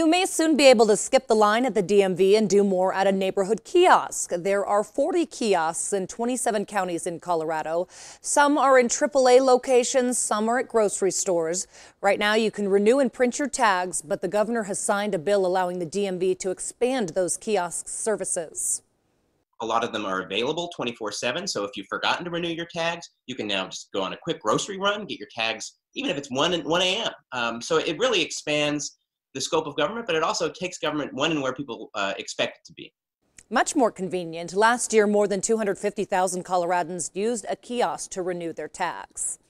You may soon be able to skip the line at the DMV and do more at a neighborhood kiosk. There are 40 kiosks in 27 counties in Colorado. Some are in AAA locations, some are at grocery stores. Right now, you can renew and print your tags, but the governor has signed a bill allowing the DMV to expand those kiosk services. A lot of them are available 24 7. So if you've forgotten to renew your tags, you can now just go on a quick grocery run, get your tags, even if it's 1, 1 a.m. Um, so it really expands the scope of government, but it also takes government when and where people uh, expect it to be. Much more convenient. Last year, more than 250,000 Coloradans used a kiosk to renew their tax.